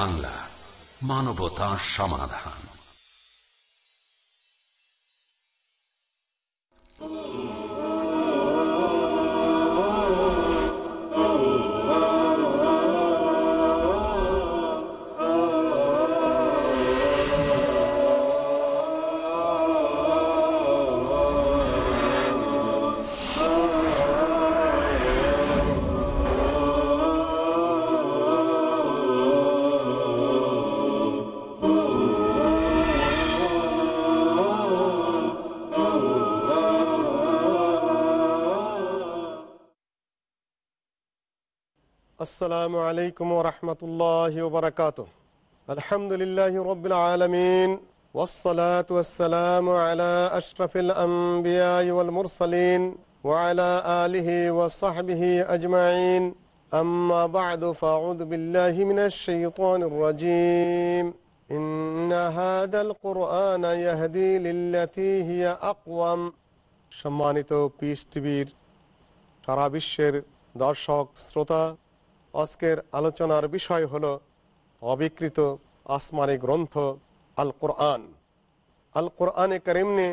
বাংলা মানবতা সমাধান আসসালামু আলাইকুম রহমতুল্লাহ বারকাত আলহামদুলিল্লাহ রবিল আলমিন والصلاة والسلام على أشرف الأنبياء والمرسلين وعلى آله وصحبه أجمعين أما بعد فأعوذ بالله من الشيطان الرجيم إن هذا القرآن يهدي للتي هي أقوم সম্মানিত পিস টিভির সারা বিশ্বের দর্শক শ্রোতা আজকের আলোচনার বিষয় হল অবিকৃত আসমানি গ্রন্থ আল কোরআন আল কোরআনে কারিমনে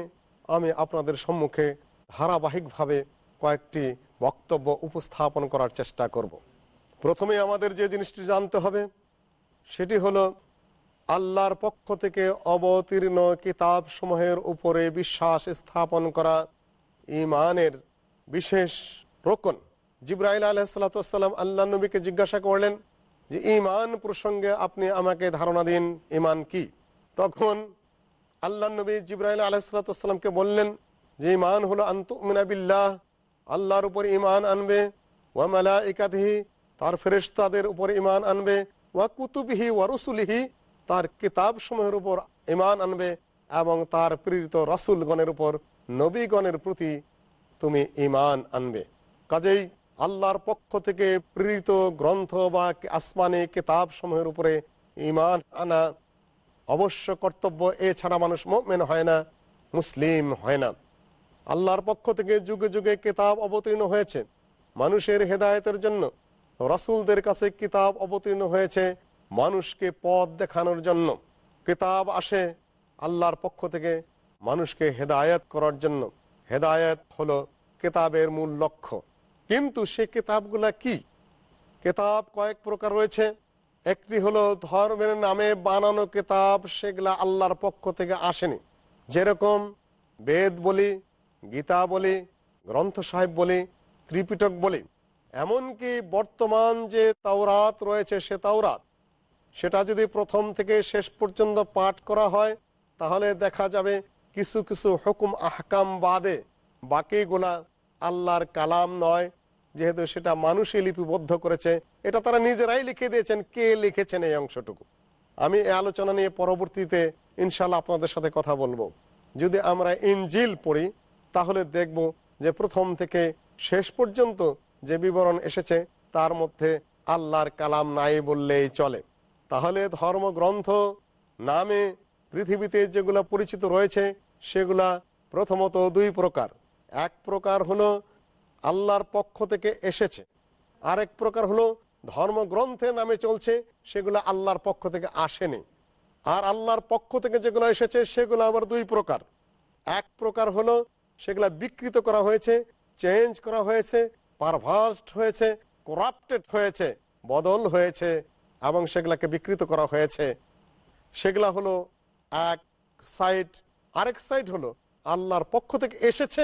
আমি আপনাদের সম্মুখে ধারাবাহিকভাবে কয়েকটি বক্তব্য উপস্থাপন করার চেষ্টা করব। প্রথমে আমাদের যে জিনিসটি জানতে হবে সেটি হলো আল্লাহর পক্ষ থেকে অবতীর্ণ কিতাবসমূহের উপরে বিশ্বাস স্থাপন করা ইমানের বিশেষ রোকন জিব্রাহিল আলহাতাম আল্লাহ নবীকে জিজ্ঞাসা করলেন যে ইমান প্রসঙ্গে আপনি আমাকে ধারণা দিন ইমান কি তখন আল্লাহ নবী জিব্রাহিল আলহাতামকে বললেন যে ইমান হলো আন্তমিনাবিল্লাহ আল্লাহর উপর ইমান আনবে ওয়া মালা একাধি তার ফেরেশতাদের উপর ইমান আনবে ওয়া কুতুবিহি ওয়া রসুলিহি তার কিতাবসমূহের উপর ইমান আনবে এবং তার প্রেরিত রসুলগণের উপর নবীগণের প্রতি তুমি ইমান আনবে কাজেই আল্লাহর পক্ষ থেকে প্রেরিত গ্রন্থ বা আসমানে কেতাব সমূহের উপরে ইমান আনা অবশ্য কর্তব্য এছাড়া মানুষ মেন হয় না মুসলিম হয় না আল্লাহর পক্ষ থেকে যুগে যুগে কেতাব অবতীর্ণ হয়েছে মানুষের হেদায়তের জন্য রসুলদের কাছে কিতাব অবতীর্ণ হয়েছে মানুষকে পথ দেখানোর জন্য কিতাব আসে আল্লাহর পক্ষ থেকে মানুষকে হেদায়ত করার জন্য হেদায়ত হলো কেতাবের মূল লক্ষ্য কিন্তু সে কেতাবগুলা কি কেতাব কয়েক প্রকার রয়েছে একটি হলো ধর্মের নামে বানানো কেতাব সেগুলা আল্লাহর পক্ষ থেকে আসেনি যেরকম বেদ বলি গীতা বলি গ্রন্থ সাহেব বলি ত্রিপিটক বলি এমনকি বর্তমান যে তাওরাত রয়েছে সে তাওরাত সেটা যদি প্রথম থেকে শেষ পর্যন্ত পাঠ করা হয় তাহলে দেখা যাবে কিছু কিছু হুকুম আহকাম বাদে বাকিগুলা আল্লাহর কালাম নয় যেহেতু সেটা মানুষই লিপিবদ্ধ করেছে এটা তারা নিজেরাই লিখে দিয়েছেন কে লিখেছেন এই অংশটুকু আমি এই আলোচনা নিয়ে পরবর্তীতে ইনশাল্লাহ আপনাদের সাথে কথা বলবো যদি আমরা ইঞ্জিল পড়ি তাহলে দেখব যে প্রথম থেকে শেষ পর্যন্ত যে বিবরণ এসেছে তার মধ্যে আল্লাহর কালাম নাই বললেই চলে তাহলে ধর্মগ্রন্থ নামে পৃথিবীতে যেগুলো পরিচিত রয়েছে সেগুলা প্রথমত দুই প্রকার এক প্রকার হলো আল্লাহর পক্ষ থেকে এসেছে আরেক প্রকার হলো ধর্মগ্রন্থে নামে চলছে সেগুলো আল্লাহর পক্ষ থেকে আসেনি আর আল্লাহর পক্ষ থেকে যেগুলো এসেছে সেগুলো আবার দুই প্রকার এক প্রকার হলো সেগুলো বিকৃত করা হয়েছে চেঞ্জ করা হয়েছে পারভার্সড হয়েছে করাপ্টেড হয়েছে বদল হয়েছে এবং সেগুলাকে বিকৃত করা হয়েছে সেগুলা হলো এক সাইড আরেক সাইড হলো আল্লাহর পক্ষ থেকে এসেছে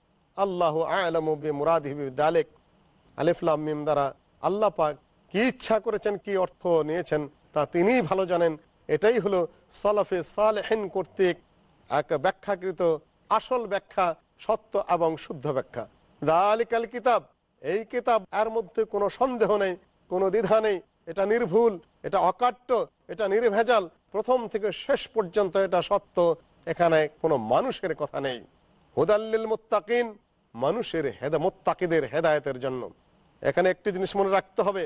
আল্লাহ আলমালেক মুরাদহিবি দালেক মিম দ্বারা আল্লাহ পাক কি ইচ্ছা করেছেন কি অর্থ নিয়েছেন তা তিনিই ভালো জানেন এটাই হলো সলাফে সালেহিন কর্তৃক এক ব্যাখ্যাকৃত আসল ব্যাখ্যা সত্য এবং শুদ্ধ ব্যাখ্যা দালিকাল কিতাব এই কিতাব এর মধ্যে কোনো সন্দেহ নেই কোনো দ্বিধা নেই এটা নির্ভুল এটা অকাট্য এটা নির্ভেজাল প্রথম থেকে শেষ পর্যন্ত এটা সত্য এখানে কোনো মানুষের কথা নেই হুদাল্লিল মোত্তাকিন মানুষের হেদা মোত্তাকিদের হেদায়তের জন্য এখানে একটি জিনিস মনে রাখতে হবে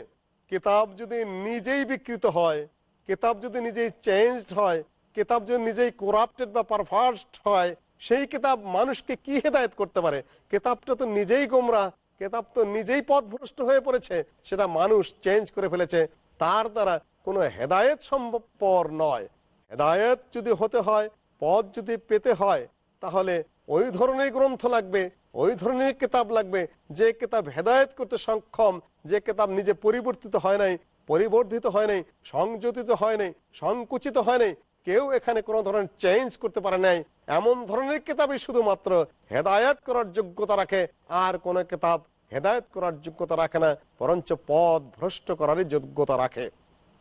কিতাব যদি নিজেই বিকৃত হয় কিতাব যদি নিজেই চেঞ্জড হয় কিতাব যদি নিজেই করাপ্টেড বা পারফার্স্ট হয় সেই কিতাব মানুষকে কি হেদায়ত করতে পারে কিতাবটা তো নিজেই গোমরা কিতাব তো নিজেই পথ ভ্রষ্ট হয়ে পড়েছে সেটা মানুষ চেঞ্জ করে ফেলেছে তার দ্বারা কোনো হেদায়েত সম্ভবপর নয় হেদায়ত যদি হতে হয় পথ যদি পেতে হয় তাহলে ওই ধরনের গ্রন্থ লাগবে ওই ধরনের কিতাব লাগবে যে কিতাব হেদায়ত করতে সক্ষম যে কিতাব নিজে পরিবর্তিত হয় নাই পরিবর্ধিত হয় নাই সংযোজিত হয় নাই সংকুচিত হয় নাই কেউ এখানে কোনো ধরনের চেঞ্জ করতে পারে নাই এমন ধরনের কিতাবই শুধুমাত্র হেদায়ত করার যোগ্যতা রাখে আর কোনো কিতাব হেদায়ত করার যোগ্যতা রাখে না বরঞ্চ পদ ভ্রষ্ট করারই যোগ্যতা রাখে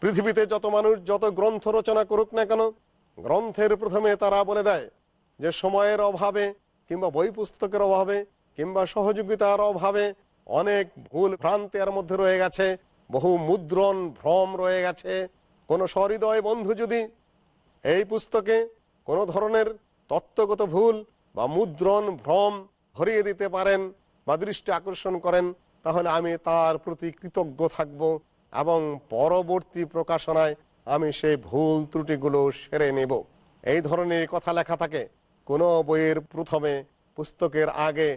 পৃথিবীতে যত মানুষ যত গ্রন্থ রচনা করুক না কেন গ্রন্থের প্রথমে তারা বলে দেয় যে সময়ের অভাবে কিংবা বই পুস্তকের অভাবে কিংবা সহযোগিতার অভাবে অনেক ভুল ভ্রান্তি মধ্যে রয়ে গেছে বহু মুদ্রণ ভ্রম রয়ে গেছে কোনো সহৃদয় বন্ধু যদি এই পুস্তকে কোনো ধরনের তত্ত্বগত ভুল বা মুদ্রণ ভ্রম হরিয়ে দিতে পারেন বা দৃষ্টি আকর্ষণ করেন তাহলে আমি তার প্রতি কৃতজ্ঞ থাকব এবং পরবর্তী প্রকাশনায় আমি সেই ভুল ত্রুটিগুলো সেরে নেব এই ধরনের কথা লেখা থাকে কোনো বইয়ের প্রথমে পুস্তকের আগে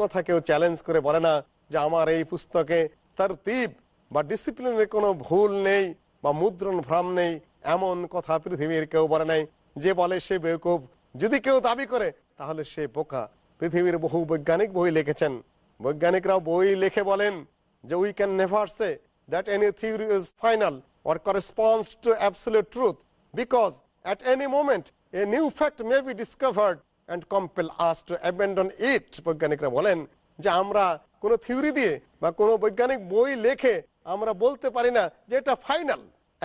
কথা কেউ চ্যালেঞ্জ করে বলে না যে আমার এই পুস্তকে তার তীব বা ডিসিপ্লিনের কোনো ভুল নেই বা মুদ্রণ ভ্রাম নেই এমন কথা পৃথিবীর কেউ বলে নাই যে বলে সে বেকুব যদি কেউ দাবি করে তাহলে সে বোকা পৃথিবীর বহু বৈজ্ঞানিক বই লিখেছেন বৈজ্ঞানিকরাও বই লিখে বলেন যে we can never say that any theory is final or corresponds to absolute truth because at any moment a new fact may be discovered and compel us to abandon it বৈজ্ঞানিকরা বলেন যে আমরা কোনো থিওরি দিয়ে বা কোনো বৈজ্ঞানিক বই লেখে আমরা বলতে পারি না যে এটা ফাইনাল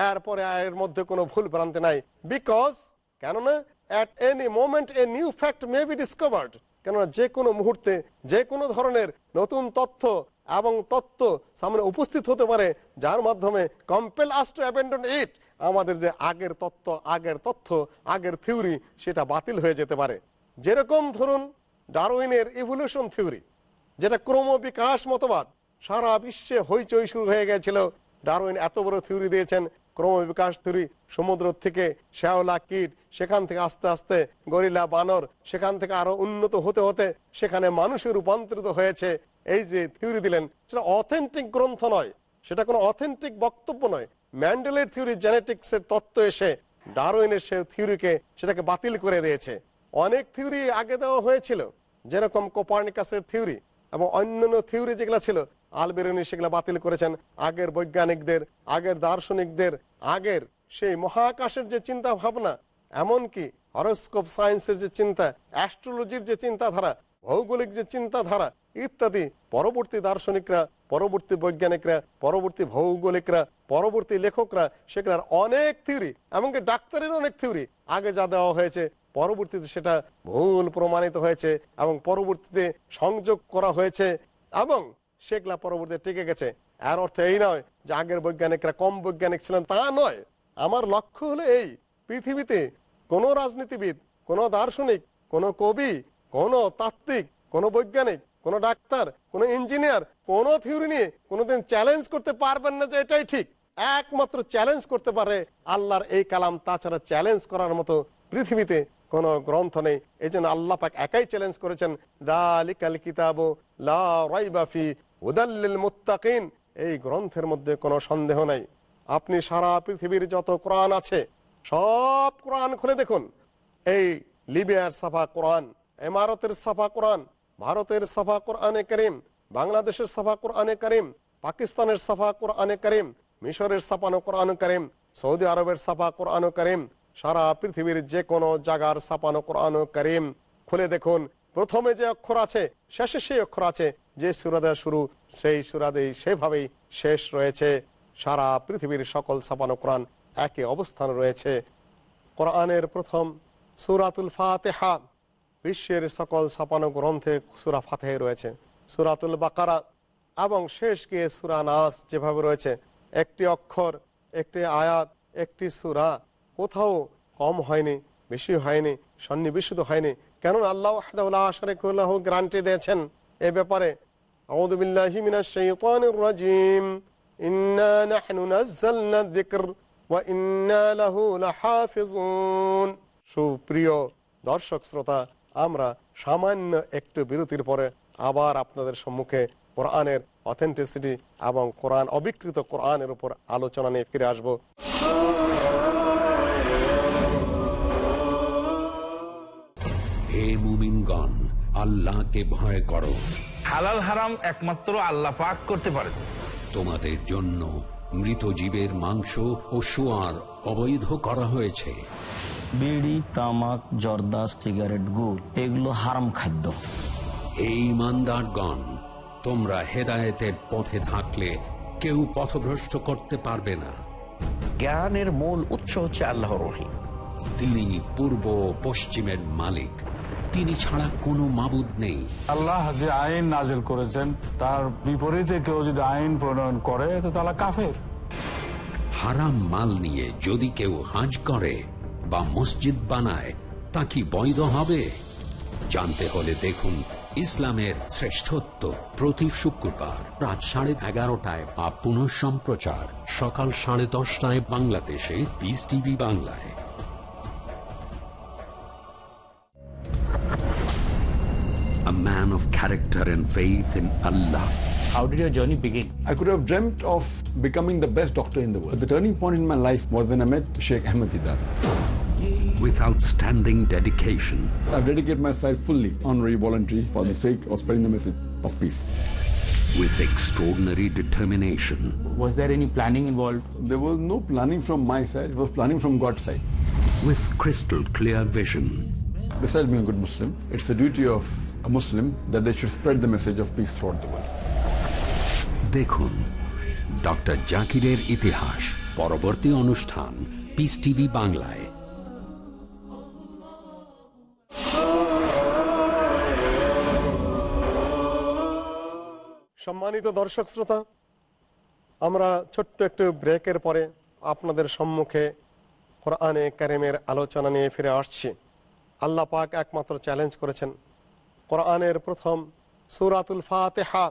এরপরে এর মধ্যে কোনো ভুল ভ্রান্তি নাই বিকজ কেননা at any moment a new fact may be discovered কেননা যে কোনো মুহূর্তে যে কোনো ধরনের নতুন তথ্য এবং তত্ত্ব সামনে উপস্থিত হতে পারে যার মাধ্যমে কম্পেল আস টু অ্যাবেন্ডন ইট আমাদের যে আগের তত্ত্ব আগের তথ্য আগের থিওরি সেটা বাতিল হয়ে যেতে পারে যেরকম ধরুন ডারউইনের ইভলিউশন থিওরি যেটা ক্রমবিকাশ মতবাদ সারা বিশ্বে হইচই শুরু হয়ে গেছিল ডারউইন এত বড় থিওরি দিয়েছেন ক্রমবিকাশ থিওরি সমুদ্র থেকে শ্যাওলা কীট সেখান থেকে আস্তে আস্তে গরিলা বানর সেখান থেকে আরো উন্নত হতে হতে সেখানে মানুষে রূপান্তরিত হয়েছে এই যে থিওরি দিলেন সেটা অথেন্টিক গ্রন্থ নয় সেটা কোনো অথেন্টিক বক্তব্য নয় ম্যান্ডেলের থিওরি জেনেটিক্সের তত্ত্ব এসে ডারোইনের সে থিওরিকে সেটাকে বাতিল করে দিয়েছে অনেক থিওরি আগে দেওয়া হয়েছিল যেরকম কোপার্নিকাসের থিওরি এবং অন্যান্য থিওরি যেগুলো ছিল আলবেরুনি সেগুলো বাতিল করেছেন আগের বৈজ্ঞানিকদের আগের দার্শনিকদের আগের সেই মহাকাশের যে চিন্তা ভাবনা এমনকি হরস্কোপ সায়েন্সের যে চিন্তা অ্যাস্ট্রোলজির যে চিন্তাধারা ভৌগোলিক যে চিন্তাধারা ইত্যাদি পরবর্তী দার্শনিকরা পরবর্তী বৈজ্ঞানিকরা পরবর্তী ভৌগোলিকরা পরবর্তী লেখকরা সেখানে অনেক থিওরি এমনকি ডাক্তারের অনেক থিওরি আগে যা দেওয়া হয়েছে পরবর্তীতে সেটা ভুল প্রমাণিত হয়েছে এবং পরবর্তীতে সংযোগ করা হয়েছে এবং সেগুলা পরবর্তীতে টিকে গেছে এর অর্থ এই নয় যে আগের বৈজ্ঞানিকরা কম বৈজ্ঞানিক ছিলেন তা নয় আমার লক্ষ্য হলো এই পৃথিবীতে কোনো রাজনীতিবিদ কোনো দার্শনিক কোনো কবি কোনো তাত্ত্বিক কোনো বৈজ্ঞানিক কোনো ডাক্তার কোনো ইঞ্জিনিয়ার কোনো থিওরি নিয়ে কোনোদিন চ্যালেঞ্জ করতে পারবেন না যে এটাই ঠিক একমাত্র চ্যালেঞ্জ করতে পারে আল্লাহর এই কালাম তাছাড়া চ্যালেঞ্জ করার মতো পৃথিবীতে কোনো গ্রন্থ নেই এই জন্য আল্লাহ পাক একাই চ্যালেঞ্জ করেছেন উদাল্লিল এই গ্রন্থের মধ্যে কোনো সন্দেহ নাই আপনি সারা পৃথিবীর যত কোরআন আছে সব কোরআন খুলে দেখুন এই লিবিয়ার সাফা কোরআন এমারতের সাফা কোরআন ভারতের সাফা কোরআনে করিম বাংলাদেশের সাফা কোরআনে করিম পাকিস্তানের সাফা কোরআনে করিম মিশরের সাপানো কোরআন করিম সৌদি আরবের সাফা কোরআন করিম সারা পৃথিবীর যে কোনো জাগার সাপানো কোরআন করিম খুলে দেখুন প্রথমে যে অক্ষর আছে শেষে সেই অক্ষর আছে যে সুরাদে শুরু সেই সুরাদেই সেভাবেই শেষ রয়েছে সারা পৃথিবীর সকল সাপানো কোরআন একই অবস্থান রয়েছে কোরআনের প্রথম সুরাতুল ফাতেহা বিশ্বের সকল ছাপানো গ্রন্থে সুরা ফাতে রয়েছে সুরাতুল বাকারা এবং শেষ গিয়ে সুরা নাস যেভাবে রয়েছে একটি অক্ষর একটি আয়াত একটি সুরা কোথাও কম হয়নি বেশি হয়নি সন্নিবেশিত হয়নি কেন আল্লাহ আহদাউল্লাহ গ্রান্টি দিয়েছেন এ ব্যাপারে সুপ্রিয় দর্শক শ্রোতা আমরা সামান্য একটু বিরতির পরে আবার আপনাদের সম্মুখে কোরআনের অথেন্টিসিটি এবং কোরআন অবিকৃত কোরআনের উপর আলোচনা নিয়ে ফিরে আসবো হে মুমিনগণ আল্লাহকে ভয় করো হালাল হারাম একমাত্র আল্লাহ পাক করতে পারে তোমাদের জন্য মৃত জীবের মাংস ও সোয়ার অবৈধ করা হয়েছে বিড়ি তামাক জর্দা সিগারেট গুড় এগুলো হারাম খাদ্য এই ইমানদারগণ তোমরা হেদায়েতের পথে থাকলে কেউ পথভ্রষ্ট করতে পারবে না জ্ঞানের মূল উৎস হচ্ছে আল্লাহ রহিম তিনি পূর্ব পশ্চিমের মালিক তিনি ছাড়া কোনো মাবুদ নেই আল্লাহ যে আইন নাজেল করেছেন তার বিপরীতে কেউ যদি আইন প্রণয়ন করে তো তারা কাফের হারাম মাল নিয়ে যদি কেউ হাজ করে বা মসজিদ বানায় তা কি বৈধ হবে জানতে হলে দেখুন ইসলামের শ্রেষ্ঠত্ব প্রতি শুক্রবার রাত সাড়ে এগারোটায় বা পুনঃ সম্প্রচার সকাল সাড়ে দশটায় বাংলাদেশে পিস টিভি বাংলায় A man of character and faith in Allah How did your journey begin? I could have dreamt of becoming the best doctor in the world. The turning point in my life was when I met Sheikh Ahmed Hidayat. With outstanding dedication. I've dedicated myself fully, honorary voluntary, for the sake of spreading the message of peace with extraordinary determination. Was there any planning involved? There was no planning from my side, it was planning from God's side. With crystal clear vision. Besides being a good Muslim, it's the duty of a Muslim that they should spread the message of peace throughout the world. দেখুন doctor জাকিরের ইতিহাস পরবর্তী অনুষ্ঠান piece TV বাংলায় সম্মানিত দর্শক শ্রোতা আমরা ছোট্ট একটু ব্রেকের পরে আপনাদের সম্মুখে কোরআনে ক্যারেমের আলোচনা নিয়ে ফিরে আসছি আল্লাহ পাক একমাত্র চ্যালেঞ্জ করেছেন কোরআনের প্রথম সুরাতুল ফাতেহা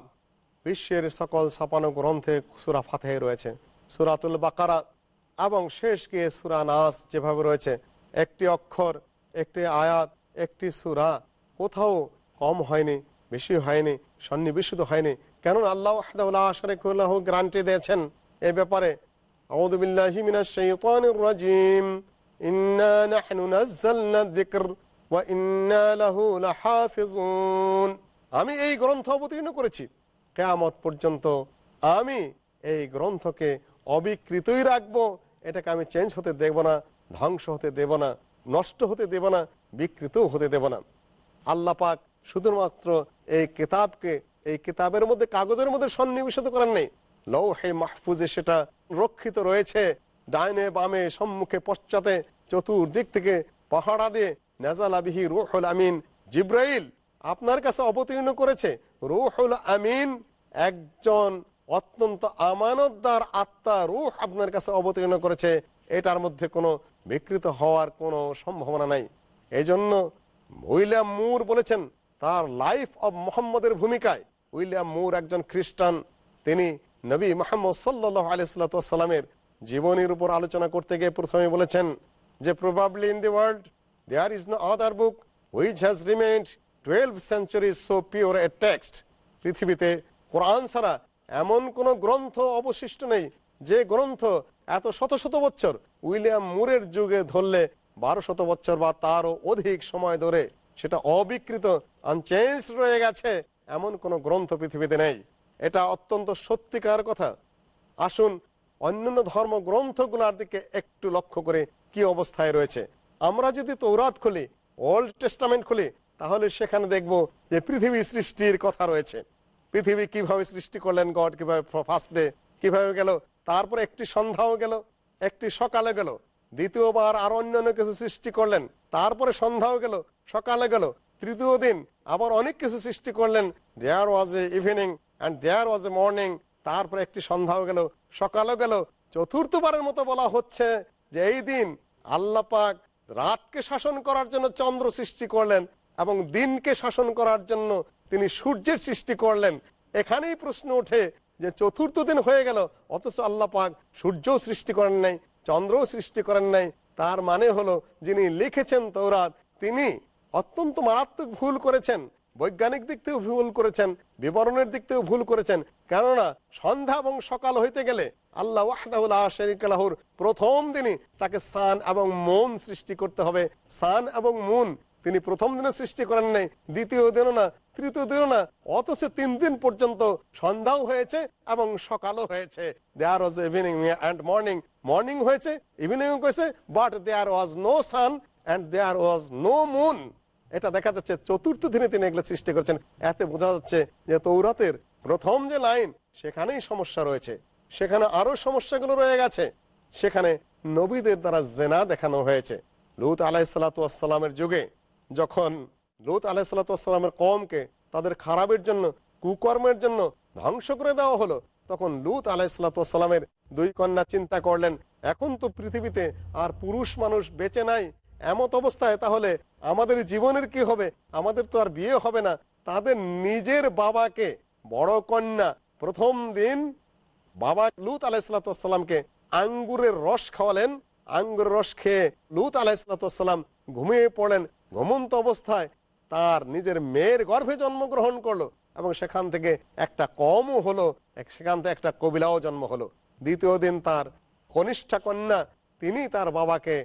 বিশ্বের সকল ছাপানো গ্রন্থে সুরা ফাতে রয়েছে সুরাতুল বাকারা এবং শেষ গিয়ে সুরা নাস যেভাবে রয়েছে একটি অক্ষর একটি আয়াত একটি সুরা কোথাও কম হয়নি বেশি হয়নি সন্নিবেশিত হয়নি কেননা আল্লাহ গ্রান্টি দিয়েছেন এ ব্যাপারে আমি এই গ্রন্থ অবতীর্ণ করেছি কেয়ামত পর্যন্ত আমি এই গ্রন্থকে অবিকৃতই রাখবো এটাকে আমি চেঞ্জ হতে দেব না ধ্বংস হতে দেব না নষ্ট হতে দেব না বিকৃতও হতে দেব না আল্লাহ পাক শুধুমাত্র এই কিতাবকে এই কিতাবের মধ্যে কাগজের মধ্যে সন্নিবেশিত করেন নেই হে মাহফুজে সেটা রক্ষিত রয়েছে ডাইনে বামে সম্মুখে পশ্চাতে চতুর্দিক থেকে পাহাড়া দিয়ে নাজালাবিহি রুহুল আমিন জিব্রাইল আপনার কাছে অবতীর্ণ করেছে রুহুল আমিন একজন অত্যন্ত আমানতদার আত্মা রুহ আপনার কাছে অবতীর্ণ করেছে এটার মধ্যে কোনো বিকৃত হওয়ার কোনো সম্ভাবনা নাই এজন্য উইলিয়াম মুর বলেছেন তার লাইফ অব মোহাম্মদের ভূমিকায় উইলিয়াম মুর একজন খ্রিস্টান তিনি নবী মোহাম্মদ সাল্লাহ আলিয়াল্লামের জীবনীর উপর আলোচনা করতে গিয়ে প্রথমে বলেছেন যে probably in the world there is no other book which has remained twelve century so pure a text পৃথিবীতে কোরআন ছাড়া এমন কোনো গ্রন্থ অবশিষ্ট নেই যে গ্রন্থ এত শত শত বছর উইলিয়াম মুরের যুগে ধরলে বারো শত বছর বা তারও অধিক সময় ধরে সেটা অবিকৃত আনচেঞ্জ রয়ে গেছে এমন কোনো গ্রন্থ পৃথিবীতে নেই এটা অত্যন্ত সত্যিকার কথা আসুন অন্যান্য গ্রন্থগুলার দিকে একটু লক্ষ্য করে কি অবস্থায় রয়েছে আমরা যদি তৌরাত খুলি ওল্ড টেস্টামেন্ট খুলি তাহলে সেখানে দেখব যে পৃথিবী সৃষ্টির কথা রয়েছে পৃথিবী কিভাবে সৃষ্টি করলেন গড কিভাবে ফার্স্ট ডে কিভাবে গেল তারপর একটি সন্ধ্যাও গেল একটি সকালে গেল দ্বিতীয়বার আর অন্যান্য কিছু সৃষ্টি করলেন তারপরে সন্ধ্যাও গেল সকালে গেল তৃতীয় দিন আবার অনেক কিছু সৃষ্টি করলেন there was a evening and there was a morning তারপরে একটি সন্ধ্যাও গেল সকালও গেল চতুর্থবারের মতো বলা হচ্ছে যে এই দিন আল্লাপাক রাতকে শাসন করার জন্য চন্দ্র সৃষ্টি করলেন এবং দিনকে শাসন করার জন্য তিনি সূর্যের সৃষ্টি করলেন এখানেই প্রশ্ন ওঠে যে চতুর্থ দিন হয়ে গেল অথচ আল্লাহ পাক সূর্যও সৃষ্টি করেন নাই চন্দ্রও সৃষ্টি করেন নাই তার মানে হলো যিনি লিখেছেন তৌরাত তিনি অত্যন্ত মারাত্মক ভুল করেছেন বৈজ্ঞানিক দিক থেকেও ভুল করেছেন বিবরণের দিক থেকেও ভুল করেছেন কেননা সন্ধ্যা এবং সকাল হইতে গেলে আল্লাহ ওয়াহদাহুল্লাহর প্রথম দিনই তাকে সান এবং মন সৃষ্টি করতে হবে সান এবং মন তিনি প্রথম দিনে সৃষ্টি করেন নাই দ্বিতীয় দিনও না তৃতীয় দিনও না অথচ তিন দিন পর্যন্ত সন্ধ্যাও হয়েছে এবং সকালও হয়েছে there was evening and morning morning হয়েছে ইভিনিং হয়েছে but there was no sun and there was no moon এটা দেখা যাচ্ছে চতুর্থ দিনে তিনি এগুলো সৃষ্টি করছেন এতে বোঝা যাচ্ছে যে তৌরাতের প্রথম যে লাইন সেখানেই সমস্যা রয়েছে সেখানে আরও সমস্যাগুলো রয়ে গেছে সেখানে নবীদের দ্বারা জেনা দেখানো হয়েছে লুত আলাহিসাল্লাতামের যুগে যখন লুত আলাইসাল্লাতামের কমকে তাদের খারাপের জন্য কুকর্মের জন্য ধ্বংস করে দেওয়া হলো তখন লুত আলাইসাল্লাতামের দুই কন্যা চিন্তা করলেন এখন তো পৃথিবীতে আর পুরুষ মানুষ বেঁচে নাই এমত অবস্থায় তাহলে আমাদের জীবনের কি হবে আমাদের তো আর বিয়ে হবে না তাদের নিজের বাবাকে বড় কন্যা প্রথম দিন বাবা লুত আলাইসালাতামকে আঙ্গুরের রস খাওয়ালেন আঙ্গুরের রস খেয়ে লুত আলাইসালাতাম ঘুমিয়ে পড়েন ঘমন্ত অবস্থায় তার নিজের মেয়ের গর্ভে জন্মগ্রহণ করলো এবং সেখান থেকে একটা কমও হলো সেখান থেকে একটা কবিলাও জন্ম হলো দ্বিতীয় দিন তার কনিষ্ঠা কন্যা তিনি তার বাবাকে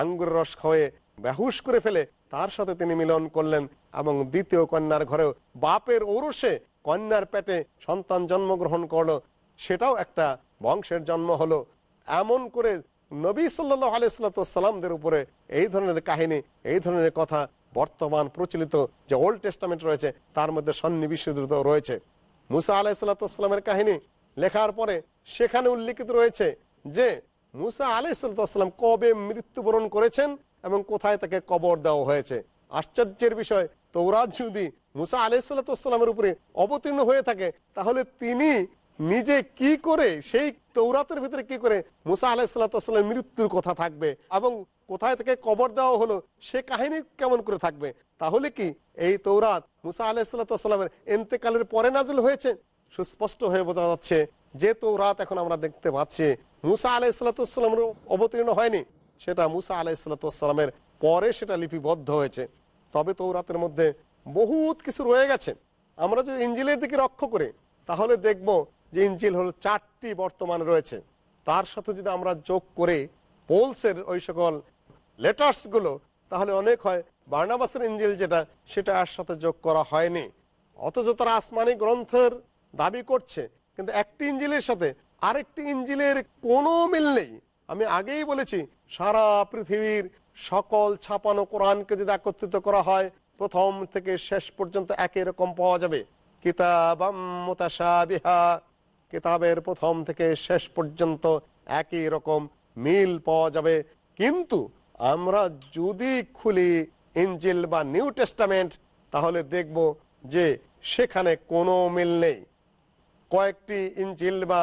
আঙ্গুর রস খয়ে বেহুশ করে ফেলে তার সাথে তিনি মিলন করলেন এবং দ্বিতীয় কন্যার ঘরেও বাপের ওরসে কন্যার পেটে সন্তান জন্মগ্রহণ করলো সেটাও একটা বংশের জন্ম হলো এমন করে নবী সাল্লাহ আলিয়াল্লাতামদের উপরে এই ধরনের কাহিনী এই ধরনের কথা বর্তমান প্রচলিত যে ওল্ড টেস্টামেন্ট রয়েছে তার মধ্যে সন্নিবিশ্বদ্রুত রয়েছে মুসা সাল্লাহসাল্লামের কাহিনী লেখার পরে সেখানে উল্লিখিত রয়েছে যে মুসা সাল্লাহসাল্লাম কবে মৃত্যুবরণ করেছেন এবং কোথায় তাকে কবর দেওয়া হয়েছে আশ্চর্যের বিষয় তৌরাজ যদি মুসা আলাইসাল্লাতামের উপরে অবতীর্ণ হয়ে থাকে তাহলে তিনি নিজে কি করে সেই তৌরাতের ভিতরে কি করে মুসা আলাহিসাল্লামের মৃত্যুর কথা থাকবে এবং কোথায় থেকে কবর দেওয়া হলো সে কাহিনী কেমন করে থাকবে তাহলে কি এই তৌরাত মুসা আলাহিসাল্লামের এন্তেকালের পরে নাজিল হয়েছে সুস্পষ্ট হয়ে বোঝা যাচ্ছে যে তৌরাত এখন আমরা দেখতে পাচ্ছি মুসা আলাহিসাল্লামের অবতীর্ণ হয়নি সেটা মুসা আলাহিসাল্লামের পরে সেটা লিপিবদ্ধ হয়েছে তবে তৌরাতের মধ্যে বহুত কিছু রয়ে গেছে আমরা যদি ইঞ্জিলের দিকে লক্ষ্য করে তাহলে দেখব যে ইঞ্জিল হল চারটি বর্তমান রয়েছে তার সাথে যদি আমরা যোগ করে পোলসের ওই সকল লেটার্সগুলো তাহলে অনেক হয় বার্নাবাসের ইঞ্জিল যেটা সেটা আর সাথে যোগ করা হয়নি অথচ তারা আসমানি গ্রন্থের দাবি করছে কিন্তু একটি ইঞ্জিলের সাথে আরেকটি ইঞ্জিলের কোনো মিল নেই আমি আগেই বলেছি সারা পৃথিবীর সকল ছাপানো কোরআনকে যদি একত্রিত করা হয় প্রথম থেকে শেষ পর্যন্ত একই রকম পাওয়া যাবে কিতাবাম মোতাসাবিহা কিতাবের প্রথম থেকে শেষ পর্যন্ত একই রকম মিল পাওয়া যাবে কিন্তু আমরা যদি খুলি ইঞ্জিল বা নিউ টেস্টামেন্ট তাহলে দেখব যে সেখানে কোনো মিল নেই কয়েকটি ইঞ্জিল বা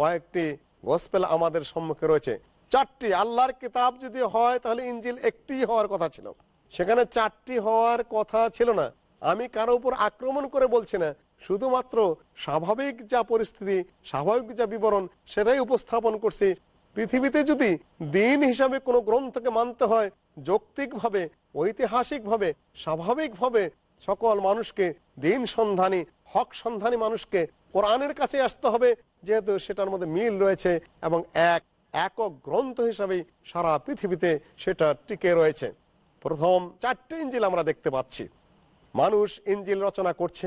কয়েকটি গসপেল আমাদের সম্মুখে রয়েছে চারটি আল্লাহর কিতাব যদি হয় তাহলে ইঞ্জিল একটি হওয়ার কথা ছিল সেখানে চারটি হওয়ার কথা ছিল না আমি কারো উপর আক্রমণ করে বলছি না শুধুমাত্র স্বাভাবিক যা পরিস্থিতি স্বাভাবিক যা বিবরণ সেটাই উপস্থাপন করছি পৃথিবীতে যদি দিন হিসাবে কোনো গ্রন্থকে মানতে হয় যৌক্তিকভাবে ঐতিহাসিকভাবে স্বাভাবিকভাবে সকল মানুষকে দিন সন্ধানী হক সন্ধানী মানুষকে কোরআনের কাছে আসতে হবে যেহেতু সেটার মধ্যে মিল রয়েছে এবং এক একক গ্রন্থ হিসাবেই সারা পৃথিবীতে সেটা টিকে রয়েছে প্রথম চারটে ইঞ্জিল আমরা দেখতে পাচ্ছি মানুষ ইঞ্জিল রচনা করছে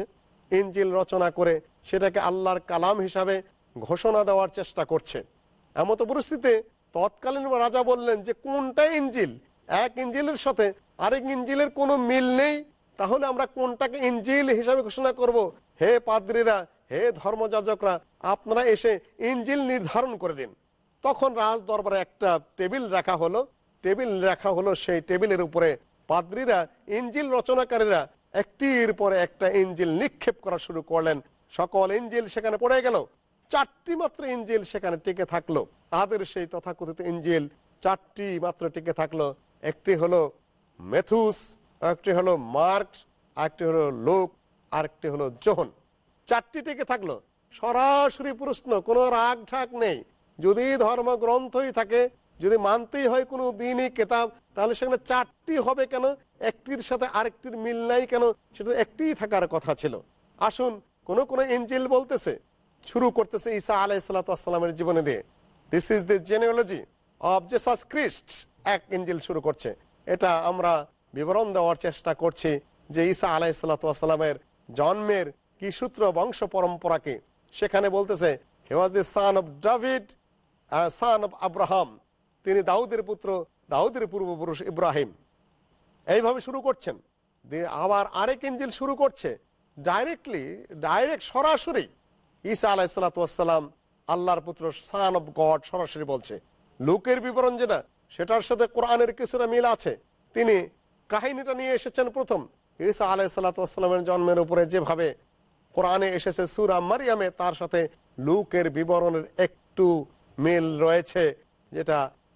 ইঞ্জিল রচনা করে সেটাকে আল্লাহর কালাম হিসাবে ঘোষণা দেওয়ার চেষ্টা করছে এমতো পরিস্থিতিতে তৎকালীন রাজা বললেন যে কোনটা ইঞ্জিল এক ইঞ্জিলের সাথে আরেক ইঞ্জিলের কোনো মিল নেই তাহলে আমরা কোনটাকে ইঞ্জিল হিসাবে ঘোষণা করব। হে পাদ্রীরা হে ধর্মযাজকরা আপনারা এসে ইঞ্জিল নির্ধারণ করে দিন তখন রাজ দরবারে একটা টেবিল রাখা হলো টেবিল রাখা হলো সেই টেবিলের উপরে পাদ্রীরা ইঞ্জিল রচনাকারীরা একটির পরে একটা এঞ্জেল নিক্ষেপ করা শুরু করলেন সকল এঞ্জেল সেখানে পড়ে গেল চারটি মাত্র এঞ্জেল সেখানে টিকে থাকলো তাদের সেই তথাকথিত এঞ্জেল চারটি মাত্র টিকে থাকলো একটি হলো মেথুস একটি হলো মার্ক আরেকটি হলো লোক আরেকটি হলো জোহন চারটি টিকে থাকলো সরাসরি প্রশ্ন কোনো রাগ ঢাক নেই যদি ধর্মগ্রন্থই থাকে যদি মানতেই হয় কোনো দিনই কেতাব তাহলে সেখানে চারটি হবে কেন একটির সাথে আরেকটির মিল নাই কেন সেটা একটি থাকার কথা ছিল আসুন কোনো কোনো এঞ্জেল বলতেছে শুরু করতেছে ঈসা আলাই সালাতামের জীবনে দিয়ে this is the genealogy of Jesus Christ এক এঞ্জেল শুরু করছে এটা আমরা বিবরণ দেওয়ার চেষ্টা করছি যে ঈসা আলাই সালাতামের জন্মের কি সূত্র বংশ পরম্পরাকে সেখানে বলতেছে he was the son of David son of Abraham তিনি দাউদের পুত্র দাউদের পূর্বপুরুষ ইব্রাহিম এইভাবে শুরু করছেন দিয়ে আবার আরেক ইঞ্জিল শুরু করছে ডাইরেক্টলি ডাইরেক্ট সরাসরি ঈসা সালাতাম আল্লাহর পুত্র সান অব গড সরাসরি বলছে লোকের বিবরণ যেটা সেটার সাথে কোরআনের কিছুটা মিল আছে তিনি কাহিনীটা নিয়ে এসেছেন প্রথম ঈসা সালাতামের জন্মের উপরে যেভাবে কোরআনে এসেছে সুরা মারিয়ামে তার সাথে লুকের বিবরণের একটু মিল রয়েছে যেটা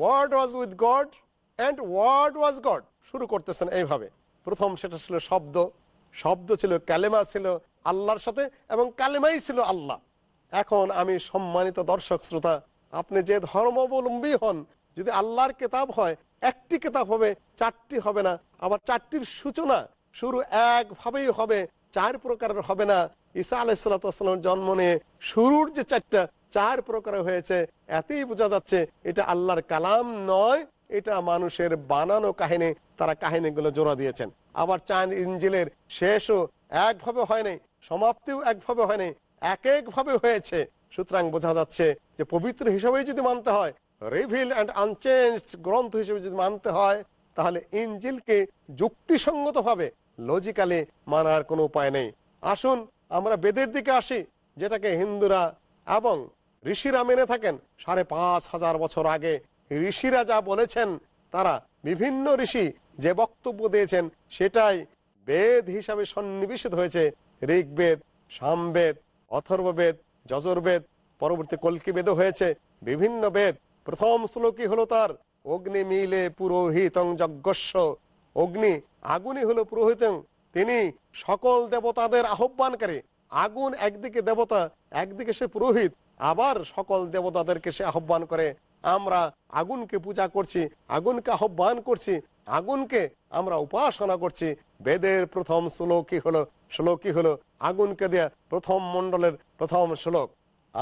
word was with God and word was God শুরু করতেছেন এইভাবে প্রথম সেটা ছিল শব্দ শব্দ ছিল ক্যালেমা ছিল আল্লাহর সাথে এবং কালেমাই ছিল আল্লাহ এখন আমি সম্মানিত দর্শক শ্রোতা আপনি যে ধর্মাবলম্বী হন যদি আল্লাহর কেতাব হয় একটি কেতাব হবে চারটি হবে না আবার চারটির সূচনা শুরু একভাবেই হবে চার প্রকারের হবে না ঈসা আলাইসালাতামের জন্ম নিয়ে শুরুর যে চারটা চার প্রকার হয়েছে এতেই বোঝা যাচ্ছে এটা আল্লাহর কালাম নয় এটা মানুষের বানানো কাহিনী তারা কাহিনীগুলো জোড়া দিয়েছেন আবার চান ইঞ্জিলের শেষও একভাবে হয়নি সমাপ্তিও একভাবে হয়নি এক একভাবে হয়েছে সুতরাং বোঝা যাচ্ছে যে পবিত্র হিসাবেই যদি মানতে হয় রিভিল অ্যান্ড আনচেঞ্জ গ্রন্থ হিসেবে যদি মানতে হয় তাহলে ইঞ্জিলকে যুক্তিসঙ্গতভাবে লজিক্যালি মানার কোনো উপায় নেই আসুন আমরা বেদের দিকে আসি যেটাকে হিন্দুরা এবং ঋষিরা মেনে থাকেন সাড়ে পাঁচ হাজার বছর আগে ঋষিরা যা বলেছেন তারা বিভিন্ন ঋষি যে বক্তব্য দিয়েছেন সেটাই বেদ হিসাবে সন্নিবেশিত হয়েছে ঋগ্বেদ সামবেদ অথর্ববেদ যজুর্বেদ পরবর্তী কল্কি হয়েছে বিভিন্ন বেদ প্রথম শ্লোকই হলো তার অগ্নি মিলে পুরোহিতং যজ্ঞস্ব অগ্নি আগুনই হল পুরোহিতং তিনি সকল দেবতাদের আহ্বানকারী আগুন একদিকে দেবতা একদিকে সে পুরোহিত আবার সকল দেবতাদেরকে সে আহ্বান করে আমরা আগুনকে পূজা করছি আগুনকে আহ্বান করছি আগুনকে আমরা উপাসনা করছি বেদের প্রথম শ্লোকই হলো শ্লোকই হলো আগুনকে দেয়া প্রথম মণ্ডলের প্রথম শ্লোক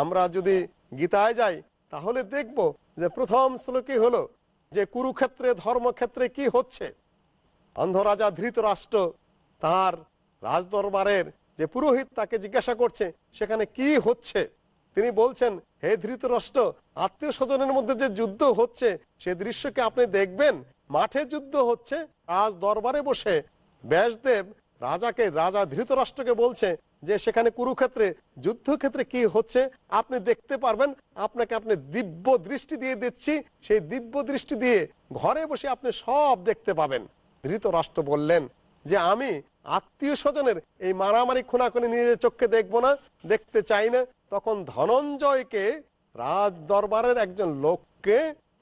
আমরা যদি গীতায় যাই তাহলে দেখব যে প্রথম শ্লোকই হলো যে কুরুক্ষেত্রে ধর্মক্ষেত্রে কি হচ্ছে অন্ধরাজা ধৃতরাষ্ট্র তার রাজদরবারের যে পুরোহিত তাকে জিজ্ঞাসা করছে সেখানে কি হচ্ছে তিনি বলছেন হে ধৃত রষ্ট আত্মীয় স্বজনের মধ্যে যে যুদ্ধ হচ্ছে সে দৃশ্যকে আপনি দেখবেন মাঠে যুদ্ধ হচ্ছে আজ দরবারে বসে ব্যাসদেব রাজাকে রাজা ধৃতরাষ্ট্রকে বলছে যে সেখানে কুরুক্ষেত্রে যুদ্ধক্ষেত্রে কি হচ্ছে আপনি দেখতে পারবেন আপনাকে আপনি দিব্য দৃষ্টি দিয়ে দিচ্ছি সেই দিব্য দৃষ্টি দিয়ে ঘরে বসে আপনি সব দেখতে পাবেন ধৃতরাষ্ট্র বললেন যে আমি আত্মীয় স্বজনের এই মারামারি খুনাখুনি নিজের চোখকে দেখবো না দেখতে চাই না তখন ধনঞ্জয়কে রাজ দরবারের একজন লোককে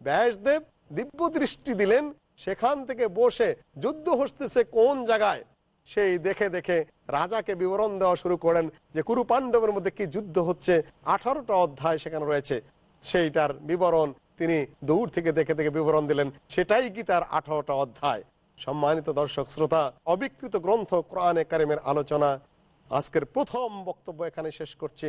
ব্যাসদেব দিব্য দৃষ্টি দিলেন সেখান থেকে বসে যুদ্ধ হসতেছে কোন জায়গায় সেই দেখে দেখে রাজাকে বিবরণ দেওয়া শুরু করেন যে কুরু পাণ্ডবের মধ্যে কি যুদ্ধ হচ্ছে আঠারোটা অধ্যায় সেখানে রয়েছে সেইটার বিবরণ তিনি দূর থেকে দেখে দেখে বিবরণ দিলেন সেটাই কি তার আঠারোটা অধ্যায় সম্মানিত দর্শক শ্রোতা অবিকৃত গ্রন্থ কোরআনে কারিমের আলোচনা আজকের প্রথম বক্তব্য এখানে শেষ করছি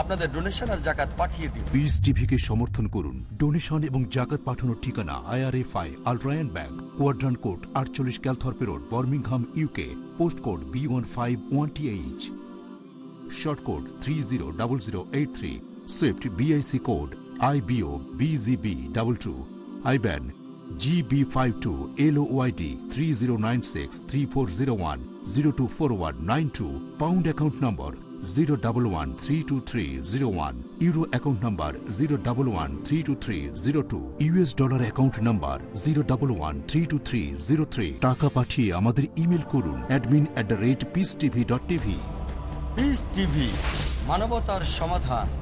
আপনাদের ডোনেশন আর জাকাত পাঠিয়ে দিন বিস টিভিকে সমর্থন করুন ডোনেশন এবং জাকাত পাঠানোর ঠিকানা IRFI al bank quadrant code আটচল্লিশ Calthorpe road Birmingham UK post code B one five one H short code three zero double zero eight three swift BIC code IBO BGB double two IBAN GB five two L YD three zero nine six three four zero one zero two four one nine two pound account number zero double one three two three zero one euro account number zero double one three two three zero two US dollar account number zero double one three two three zero three টাকা পাঠিয়ে আমাদের email করুন admin at the rate Peace TV dot TV Peace TV মানবতার সমাধান